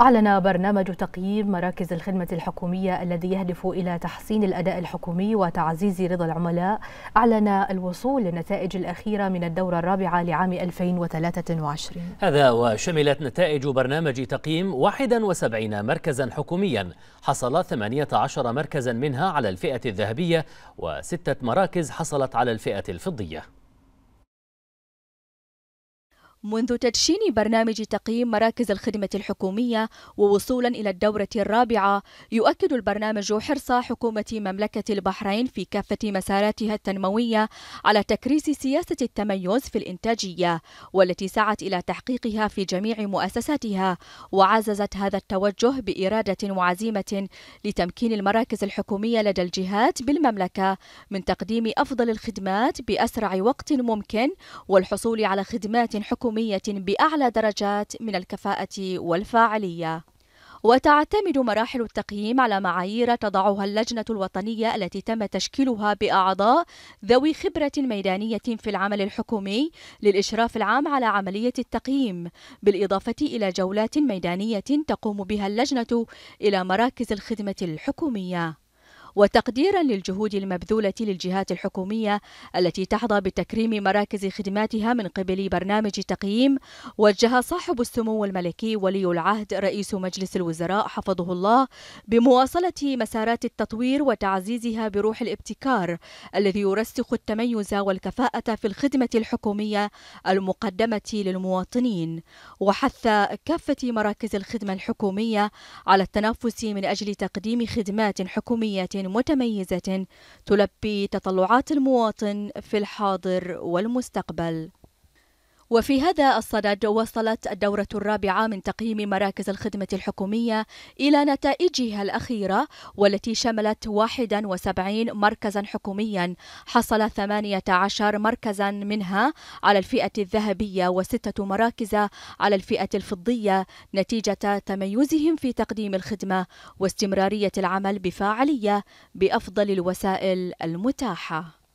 أعلن برنامج تقييم مراكز الخدمة الحكومية الذي يهدف إلى تحسين الأداء الحكومي وتعزيز رضا العملاء أعلن الوصول للنتائج الأخيرة من الدورة الرابعة لعام 2023 هذا وشملت نتائج برنامج تقييم 71 مركزا حكوميا حصل 18 مركزا منها على الفئة الذهبية وستة مراكز حصلت على الفئة الفضية منذ تدشين برنامج تقييم مراكز الخدمة الحكومية ووصولا إلى الدورة الرابعة يؤكد البرنامج حرص حكومة مملكة البحرين في كافة مساراتها التنموية على تكريس سياسة التميز في الإنتاجية والتي سعت إلى تحقيقها في جميع مؤسساتها وعززت هذا التوجه بإرادة وعزيمة لتمكين المراكز الحكومية لدى الجهات بالمملكة من تقديم أفضل الخدمات بأسرع وقت ممكن والحصول على خدمات حكومية حكومية بأعلى درجات من الكفاءة والفاعلية وتعتمد مراحل التقييم على معايير تضعها اللجنة الوطنية التي تم تشكيلها بأعضاء ذوي خبرة ميدانية في العمل الحكومي للإشراف العام على عملية التقييم، بالإضافة إلى جولات ميدانية تقوم بها اللجنة إلى مراكز الخدمة الحكومية. وتقديرا للجهود المبذولة للجهات الحكومية التي تحظى بتكريم مراكز خدماتها من قبل برنامج تقييم وجه صاحب السمو الملكي ولي العهد رئيس مجلس الوزراء حفظه الله بمواصلة مسارات التطوير وتعزيزها بروح الابتكار الذي يرسخ التميز والكفاءة في الخدمة الحكومية المقدمة للمواطنين وحث كافة مراكز الخدمة الحكومية على التنافس من أجل تقديم خدمات حكومية متميزة تلبي تطلعات المواطن في الحاضر والمستقبل وفي هذا الصدد وصلت الدورة الرابعة من تقييم مراكز الخدمة الحكومية إلى نتائجها الأخيرة والتي شملت 71 مركزا حكوميا حصل 18 مركزا منها على الفئة الذهبية وستة مراكز على الفئة الفضية نتيجة تميزهم في تقديم الخدمة واستمرارية العمل بفاعلية بأفضل الوسائل المتاحة